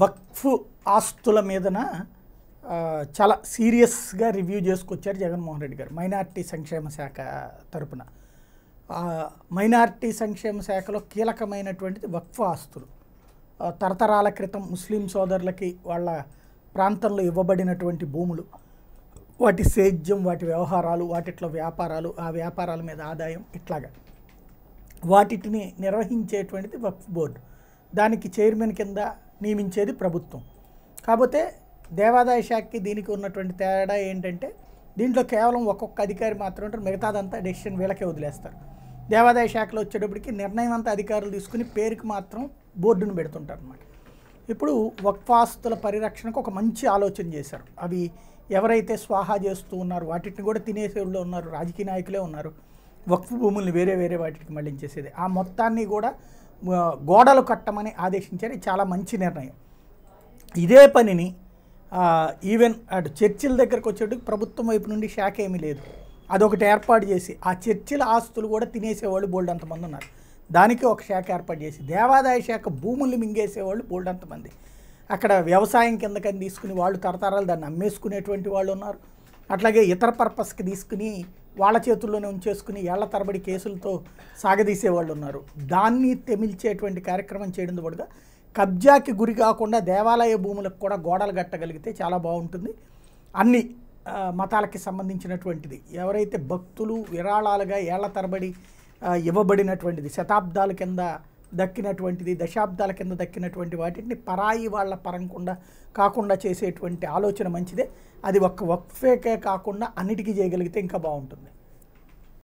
వక్ఫ్ ఆస్తుల మీదన చాలా సీరియస్గా రివ్యూ చేసుకొచ్చారు జగన్మోహన్ రెడ్డి గారు మైనార్టీ సంక్షేమ శాఖ తరపున మైనార్టీ సంక్షేమ శాఖలో కీలకమైనటువంటిది వక్ఫ్ ఆస్తులు తరతరాల క్రితం ముస్లిం సోదరులకి వాళ్ళ ప్రాంతంలో ఇవ్వబడినటువంటి భూములు వాటి సేద్యం వాటి వ్యవహారాలు వాటిట్లో వ్యాపారాలు ఆ వ్యాపారాల మీద ఆదాయం ఇట్లాగా వాటిని నిర్వహించేటువంటిది వక్ఫ్ బోర్డు దానికి చైర్మన్ కింద నియమించేది ప్రభుత్వం కాకపోతే దేవాదాయ శాఖకి దీనికి ఉన్నటువంటి తేడా ఏంటంటే దీంట్లో కేవలం ఒక్కొక్క అధికారి మాత్రమే ఉంటారు మిగతాదంతా డెసిషన్ వీళ్ళకే వదిలేస్తారు దేవాదాయ శాఖలో వచ్చేటప్పటికి నిర్ణయం అంతా అధికారులు తీసుకుని పేరుకి మాత్రం బోర్డును పెడుతుంటారు అనమాట ఇప్పుడు వక్ఫాస్తుల పరిరక్షణకు ఒక మంచి ఆలోచన చేశారు అవి ఎవరైతే స్వాహా చేస్తూ ఉన్నారు వాటిని కూడా తినేసేళ్ళు ఉన్నారు రాజకీయ నాయకులే ఉన్నారు వక్ఫ్ భూముల్ని వేరే వేరే వాటికి మళ్ళించేసేది ఆ మొత్తాన్ని కూడా గోడలు కట్టమని ఆదేశించారు చాలా మంచి నిర్ణయం ఇదే పనిని ఈవెన్ అటు చర్చిల దగ్గరకు వచ్చేటికి ప్రభుత్వం వైపు నుండి శాఖ ఏమీ లేదు అదొకటి ఏర్పాటు చేసి ఆ చర్చిల ఆస్తులు కూడా తినేసేవాళ్ళు బోల్డ్ అంతమంది ఉన్నారు దానికి ఒక శాఖ ఏర్పాటు చేసి దేవాదాయ శాఖ భూముల్ని మింగేసేవాళ్ళు బోల్డ్ అంతమంది అక్కడ వ్యవసాయం కిందకని తీసుకుని వాళ్ళు తరతరాలు దాన్ని అమ్మేసుకునేటువంటి వాళ్ళు ఉన్నారు అట్లాగే ఇతర పర్పస్కి తీసుకుని వాళ్ళ చేతుల్లోనే ఉంచేసుకుని ఏళ్ల తరబడి కేసులతో సాగదీసే వాళ్ళు ఉన్నారు దాన్ని తెమిల్చేటువంటి కార్యక్రమం చేయడం తోడుగా కబ్జాకి గురి కాకుండా దేవాలయ భూములకు కూడా గోడలు కట్టగలిగితే చాలా బాగుంటుంది అన్ని మతాలకి సంబంధించినటువంటిది ఎవరైతే భక్తులు విరాళాలుగా ఏళ్ల తరబడి ఇవ్వబడినటువంటిది శతాబ్దాల కింద దక్కినటువంటిది దశాబ్దాల కింద దక్కినటువంటి వాటిని పరాయి వాళ్ళ పరంకుండా కాకుండా చేసేటువంటి ఆలోచన మంచిదే అది ఒక్క వక్ఫేకే కాకుండా అన్నిటికీ చేయగలిగితే ఇంకా బాగుంటుంది